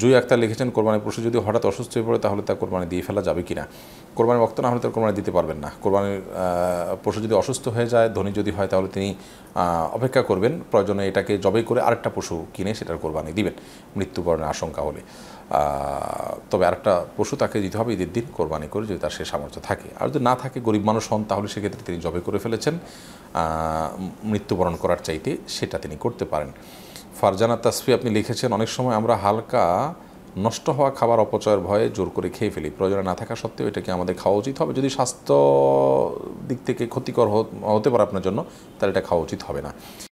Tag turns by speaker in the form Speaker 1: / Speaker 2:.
Speaker 1: জুই আক্তার লিখেছেন কোরবানির পশু যদি হঠাৎ অসুস্থ হয়ে পড়ে তাহলে তা কোরবানি দিয়ে ফেলা যাবে কি না কোরবানির বক্ত না হলে তার কোরবানি দিতে পারবেন না কোরবানির পশু যদি অসুস্থ হয়ে যায় ধনী যদি হয় তাহলে তিনি অপেক্ষা করবেন প্রয়োজনে এটাকে জবাই করে আরেকটা পশু কিনে সেটার কোরবানি দিবেন মৃত্যুবরণের আশঙ্কা হলে তবে আরেকটা পশু তাকে দিতে হবে ঈদের দিন কোরবানি করে যদি তার সে সামর্থ্য থাকে আর যদি না থাকে গরিব মানুষ হন তাহলে সেক্ষেত্রে তিনি জবে করে ফেলেছেন মৃত্যুবরণ করার চাইতে সেটা তিনি করতে পারেন ফারজানা তাসফি আপনি লিখেছেন অনেক সময় আমরা হালকা নষ্ট হওয়া খাবার অপচয়ের ভয়ে জোর করে খেয়ে ফেলি প্রয়োজনে না থাকা সত্ত্বেও এটাকে আমাদের খাওয়া উচিত হবে যদি স্বাস্থ্য দিক থেকে ক্ষতিকর হতে পারে আপনার জন্য তাহলে এটা খাওয়া উচিত
Speaker 2: হবে না